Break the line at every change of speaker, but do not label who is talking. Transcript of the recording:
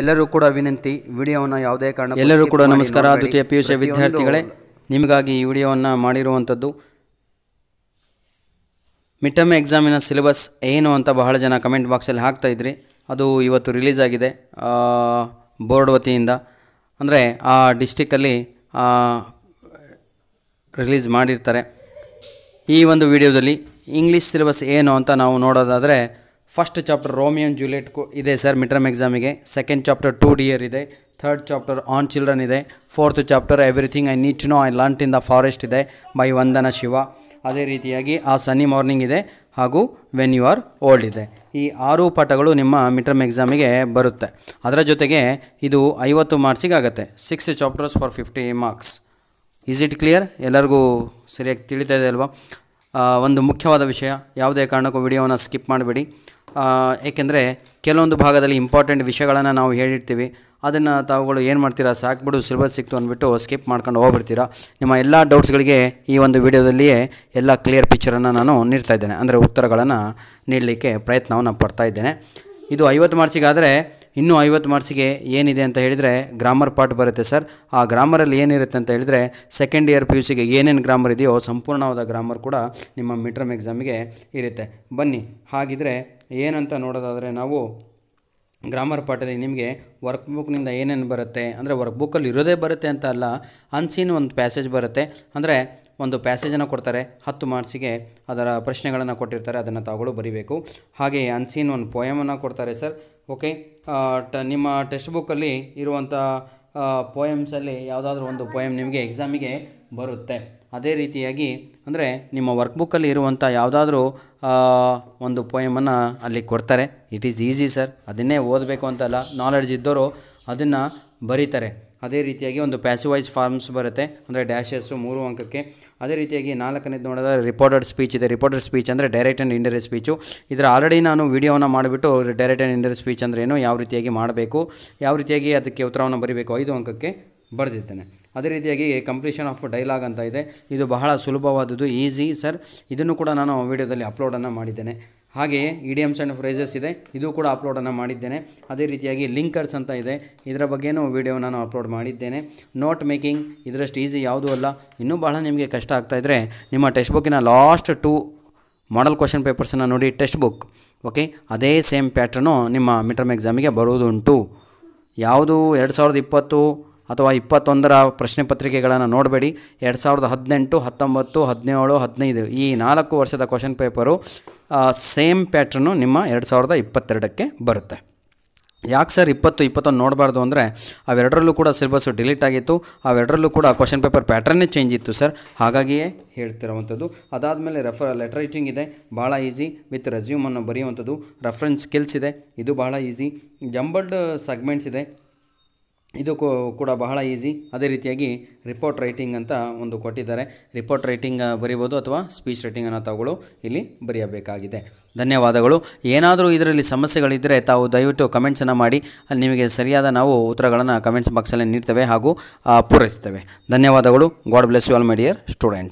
ಎಲ್ಲರೂ ಕೂಡ ವಿನಂತಿ ವಿಡಿಯೋವನ್ನು ಯಾವುದೇ ಕಾರಣ ಎಲ್ಲರೂ ಕೂಡ ನಮಸ್ಕಾರ ದ್ವಿತೀಯ ಪಿ ಯು ಸಿ ವಿದ್ಯಾರ್ಥಿಗಳೇ ನಿಮಗಾಗಿ ಈ ವಿಡಿಯೋವನ್ನು ಮಾಡಿರುವಂಥದ್ದು ಮಿಟಮ್ ಎಕ್ಸಾಮಿನ ಸಿಲೆಬಸ್ ಏನು ಅಂತ ಬಹಳ ಜನ ಕಮೆಂಟ್ ಬಾಕ್ಸಲ್ಲಿ ಹಾಕ್ತಾಯಿದ್ರಿ ಅದು ಇವತ್ತು ರಿಲೀಸ್ ಆಗಿದೆ ಬೋರ್ಡ್ ವತಿಯಿಂದ ಅಂದರೆ ಆ ಡಿಸ್ಟಿಕ್ಕಲ್ಲಿ ರಿಲೀಸ್ ಮಾಡಿರ್ತಾರೆ ಈ ಒಂದು ವಿಡಿಯೋದಲ್ಲಿ ಇಂಗ್ಲೀಷ್ ಸಿಲೆಬಸ್ ಏನು ಅಂತ ನಾವು ನೋಡೋದಾದರೆ ಫಸ್ಟ್ ಚಾಪ್ಟರ್ ರೋಮಿಯೋ ಆ್ಯಂಡ್ ಇದೆ ಸರ್ ಮಿಟ್ರಮ್ ಎಕ್ಸಾಮಿಗೆ ಸೆಕೆಂಡ್ ಚಾಪ್ಟರ್ ಟೂ ಡಿಯರ್ ಇದೆ ಥರ್ಡ್ ಚಾಪ್ಟರ್ ಆನ್ ಚಿಲ್ಡ್ರನ್ ಇದೆ fourth chapter everything I need know I learnt in the forest ಇದೆ ಬೈ ವಂದನ ಶಿವ ಅದೇ ರೀತಿಯಾಗಿ ಆ ಸನ್ನಿ ಮಾರ್ನಿಂಗ್ ಇದೆ ಹಾಗೂ ವೆನ್ ಯು ಆರ್ ಓಲ್ಡ್ ಇದೆ ಈ ಆರು ಪಾಠಗಳು ನಿಮ್ಮ ಮಿಟ್ರಮ್ ಎಕ್ಸಾಮಿಗೆ ಬರುತ್ತೆ ಅದರ ಜೊತೆಗೆ ಇದು ಐವತ್ತು ಮಾರ್ಕ್ಸಿಗೆ ಆಗುತ್ತೆ six chapters for fifty marks is it clear ಎಲ್ಲರಿಗೂ ಸರಿಯಾಗಿ ತಿಳಿತಾ ಇದೆ ಅಲ್ವಾ ಒಂದು ಮುಖ್ಯವಾದ ವಿಷಯ ಯಾವುದೇ ಕಾರಣಕ್ಕೂ ವಿಡಿಯೋವನ್ನು ಸ್ಕಿಪ್ ಮಾಡಬೇಡಿ ಏಕೆಂದರೆ ಕೆಲವೊಂದು ಭಾಗದಲ್ಲಿ ಇಂಪಾರ್ಟೆಂಟ್ ವಿಷಯಗಳನ್ನು ನಾವು ಹೇಳಿರ್ತೀವಿ ಅದನ್ನು ತಾವುಗಳು ಏನು ಮಾಡ್ತೀರಾ ಸಾಕ್ಬಿಡು ಸಿಲೆಬಸ್ ಸಿಕ್ತು ಅಂದ್ಬಿಟ್ಟು ಸ್ಕಿಪ್ ಮಾಡ್ಕೊಂಡು ಹೋಗ್ಬಿಡ್ತೀರಾ ನಿಮ್ಮ ಎಲ್ಲ ಡೌಟ್ಸ್ಗಳಿಗೆ ಈ ಒಂದು ವಿಡಿಯೋದಲ್ಲಿಯೇ ಎಲ್ಲ ಕ್ಲಿಯರ್ ಪಿಕ್ಚರನ್ನು ನಾನು ನೀಡ್ತಾ ಇದ್ದೇನೆ ಅಂದರೆ ಉತ್ತರಗಳನ್ನು ನೀಡಲಿಕ್ಕೆ ಪ್ರಯತ್ನವನ್ನು ಪಡ್ತಾ ಇದ್ದೇನೆ ಇದು ಐವತ್ತು ಮಾರ್ಕ್ಸಿಗಾದರೆ ಇನ್ನೂ ಐವತ್ತು ಮಾರ್ಕ್ಸಿಗೆ ಏನಿದೆ ಅಂತ ಹೇಳಿದರೆ ಗ್ರಾಮರ್ ಪಾರ್ಟ್ ಬರುತ್ತೆ ಸರ್ ಆ ಗ್ರಾಮರಲ್ಲಿ ಏನಿರುತ್ತೆ ಅಂತ ಹೇಳಿದರೆ ಸೆಕೆಂಡ್ ಇಯರ್ ಪಿ ಯು ಸಿಗೆ ಏನೇನು ಗ್ರಾಮರ್ ಇದೆಯೋ ಸಂಪೂರ್ಣವಾದ ಗ್ರಾಮರ್ ಕೂಡ ನಿಮ್ಮ ಮಿಟ್ರಮ್ ಎಕ್ಸಾಮ್ಗೆ ಎಕ್ಸಾಮಿಗೆ ಇರುತ್ತೆ ಬನ್ನಿ ಹಾಗಿದ್ದರೆ ಏನಂತ ನೋಡೋದಾದರೆ ನಾವು ಗ್ರಾಮರ್ ಪಾಠದಲ್ಲಿ ನಿಮಗೆ ವರ್ಕ್ ಬುಕ್ನಿಂದ ಏನೇನು ಬರುತ್ತೆ ಅಂದರೆ ವರ್ಕ್ ಬುಕ್ಕಲ್ಲಿ ಇರೋದೇ ಬರುತ್ತೆ ಅಂತ ಅಲ್ಲ ಅನ್ಸೀನ್ ಒಂದು ಪ್ಯಾಸೇಜ್ ಬರುತ್ತೆ ಅಂದರೆ ಒಂದು ಪ್ಯಾಸೇಜನ್ನು ಕೊಡ್ತಾರೆ ಹತ್ತು ಮಾರ್ಕ್ಸಿಗೆ ಅದರ ಪ್ರಶ್ನೆಗಳನ್ನು ಕೊಟ್ಟಿರ್ತಾರೆ ಅದನ್ನು ತಾವುಗಳು ಬರೀಬೇಕು ಹಾಗೆ ಅನ್ಸೀನ್ ಒಂದು ಪೋಯಮನ್ನು ಕೊಡ್ತಾರೆ ಸರ್ ಓಕೆ ಟ ನಿಮ್ಮ ಟೆಕ್ಸ್ಟ್ ಬುಕ್ಕಲ್ಲಿ ಇರುವಂಥ ಪೋಯಮ್ಸಲ್ಲಿ ಯಾವುದಾದ್ರೂ ಒಂದು ಪೋಯಮ್ ನಿಮಗೆ ಎಕ್ಸಾಮಿಗೆ ಬರುತ್ತೆ ಅದೇ ರೀತಿಯಾಗಿ ಅಂದರೆ ನಿಮ್ಮ ವರ್ಕ್ ಬುಕ್ಕಲ್ಲಿ ಇರುವಂಥ ಯಾವುದಾದ್ರೂ ಒಂದು ಪೋಯಮನ್ನು ಅಲ್ಲಿ ಕೊಡ್ತಾರೆ ಇಟ್ ಈಸ್ ಈಸಿ ಸರ್ ಅದನ್ನೇ ಓದಬೇಕು ಅಂತಲ್ಲ ನಾಲೆಡ್ಜ್ ಇದ್ದವರು ಅದನ್ನು ಬರೀತಾರೆ ಅದೇ ರೀತಿಯಾಗಿ ಒಂದು ಪ್ಯಾಸಿವೈಸ್ ಫಾರ್ಮ್ಸ್ ಬರುತ್ತೆ ಅಂದರೆ ಡ್ಯಾಶಸ್ಸು ಮೂರು ಅಂಕಕ್ಕೆ ಅದೇ ರೀತಿಯಾಗಿ ನಾಲ್ಕನೇದು ನೋಡಿದ್ರೆ ರಿಪೋರ್ಟೆಡ್ ಸ್ಪೀಚ್ ಇದೆ ರಿಪೋರ್ಟೆಡ್ ಸ್ಪೀಚ್ ಅಂದರೆ ಡೈರೆಕ್ಟ್ ಆ್ಯಂಡ್ ಇಂಡೈರೆಕ್ಟ್ ಸ್ಪೀಚು ಇದರ ಆಲ್ರೆಡಿ ನಾನು ವೀಡಿಯೋನ ಮಾಡಿಬಿಟ್ಟು ಡೈರೆಕ್ಟ್ ಆ್ಯಂಡ್ ಇಂಡೈರೆಕ್ಟ್ ಸ್ಪೀಚ್ ಏನು ಯಾವ ರೀತಿಯಾಗಿ ಮಾಡಬೇಕು ಯಾವ ರೀತಿಯಾಗಿ ಅದಕ್ಕೆ ಉತ್ತರವನ್ನು ಬರೀಬೇಕು ಐದು ಅಂಕಕ್ಕೆ ಬರೆದಿದ್ದೇನೆ ಅದೇ ರೀತಿಯಾಗಿ ಕಂಪ್ಲೀಷನ್ ಆಫ್ ಡೈಲಾಗ್ ಅಂತ ಇದೆ ಇದು ಬಹಳ ಸುಲಭವಾದದ್ದು ಈಸಿ ಸರ್ ಇದನ್ನು ಕೂಡ ನಾನು ವೀಡಿಯೋದಲ್ಲಿ ಅಪ್ಲೋಡನ್ನು ಮಾಡಿದ್ದೇನೆ ಹಾಗೆಯೇ ಇಡಿಯಮ್ಸ್ ಆ್ಯಂಡ್ ಫ್ರೈಸಸ್ ಇದೆ ಇದು ಕೂಡ ಅಪ್ಲೋಡನ್ನು ಮಾಡಿದ್ದೇನೆ ಅದೇ ರೀತಿಯಾಗಿ ಲಿಂಕರ್ಸ್ ಅಂತ ಇದೆ ಇದರ ಬಗ್ಗೆಯೂ ವೀಡಿಯೋ ನಾನು ಅಪ್ಲೋಡ್ ಮಾಡಿದ್ದೇನೆ ನೋಟ್ ಮೇಕಿಂಗ್ ಇದರಷ್ಟು ಈಸಿ ಯಾವುದೂ ಅಲ್ಲ ಇನ್ನೂ ಬಹಳ ನಿಮಗೆ ಕಷ್ಟ ಆಗ್ತಾಯಿದ್ರೆ ನಿಮ್ಮ ಟೆಕ್ಸ್ಟ್ ಬುಕ್ಕಿನ ಲಾಸ್ಟ್ ಟೂ ಮಾಡಲ್ ಕ್ವಶನ್ ಪೇಪರ್ಸನ್ನು ನೋಡಿ ಟೆಕ್ಸ್ಟ್ ಬುಕ್ ಓಕೆ ಅದೇ ಸೇಮ್ ಪ್ಯಾಟ್ರನು ನಿಮ್ಮ ಮಿಟರ್ಮ್ ಎಕ್ಸಾಮಿಗೆ ಬರುವುದುಂಟು ಯಾವುದು ಎರಡು ಸಾವಿರದ ಇಪ್ಪತ್ತು ಅಥವಾ ಇಪ್ಪತ್ತೊಂದರ ಪ್ರಶ್ನೆ ಪತ್ರಿಕೆಗಳನ್ನು ನೋಡಬೇಡಿ ಎರಡು ಸಾವಿರದ ಹದಿನೆಂಟು ಹತ್ತೊಂಬತ್ತು ಹದಿನೇಳು ಹದಿನೈದು ಈ ನಾಲ್ಕು ವರ್ಷದ ಕ್ವಶನ್ ಪೇಪರು ಸೇಮ್ ಪ್ಯಾಟ್ರನ್ನು ನಿಮ್ಮ ಎರಡು ಸಾವಿರದ ಇಪ್ಪತ್ತೆರಡಕ್ಕೆ ಬರುತ್ತೆ ಯಾಕೆ ಸರ್ ಇಪ್ಪತ್ತು ಇಪ್ಪತ್ತೊಂದು ನೋಡಬಾರ್ದು ಅಂದರೆ ಅವೆರಡರಲ್ಲೂ ಕೂಡ ಸಿಲೆಬಸ್ಸು ಡಿಲೀಟ್ ಆಗಿತ್ತು ಅವೆರಡರಲ್ಲೂ ಕೂಡ ಕ್ವಶನ್ ಪೇಪರ್ ಪ್ಯಾಟ್ರನ್ನೇ ಚೇಂಜ್ ಇತ್ತು ಸರ್ ಹಾಗಾಗಿಯೇ ಹೇಳ್ತಿರುವಂಥದ್ದು ಅದಾದಮೇಲೆ ರೆಫರ್ ಲೆಟರ್ ರೈಟಿಂಗ್ ಇದೆ ಭಾಳ ಈಸಿ ವಿತ್ ರೆಸ್ಯೂಮನ್ನು ಬರೆಯುವಂಥದ್ದು ರೆಫರೆನ್ಸ್ ಸ್ಕಿಲ್ಸ್ ಇದೆ ಇದು ಭಾಳ ಈಸಿ ಜಂಬಲ್ಡ್ ಸೆಗ್ಮೆಂಟ್ಸ್ ಇದೆ ಇದು ಕೂಡ ಬಹಳ ಈಸಿ ಅದೇ ರೀತಿಯಾಗಿ ರಿಪೋರ್ಟ್ ರೈಟಿಂಗ್ ಅಂತ ಒಂದು ಕೊಟ್ಟಿದ್ದಾರೆ ರಿಪೋರ್ಟ್ ರೈಟಿಂಗ್ ಬರಿಬೋದು ಅಥವಾ ಸ್ಪೀಚ್ ರೈಟಿಂಗನ್ನು ತಾವುಗಳು ಇಲ್ಲಿ ಬರೆಯಬೇಕಾಗಿದೆ ಧನ್ಯವಾದಗಳು ಏನಾದರೂ ಇದರಲ್ಲಿ ಸಮಸ್ಯೆಗಳಿದ್ದರೆ ತಾವು ದಯವಿಟ್ಟು ಕಮೆಂಟ್ಸನ್ನು ಮಾಡಿ ಅಲ್ಲಿ ನಿಮಗೆ ಸರಿಯಾದ ನಾವು ಉತ್ತರಗಳನ್ನು ಕಮೆಂಟ್ಸ್ ಬಾಕ್ಸಲ್ಲಿ ನೀಡ್ತೇವೆ ಹಾಗೂ ಪೂರೈಸ್ತೇವೆ ಧನ್ಯವಾದಗಳು God bless you all my dear students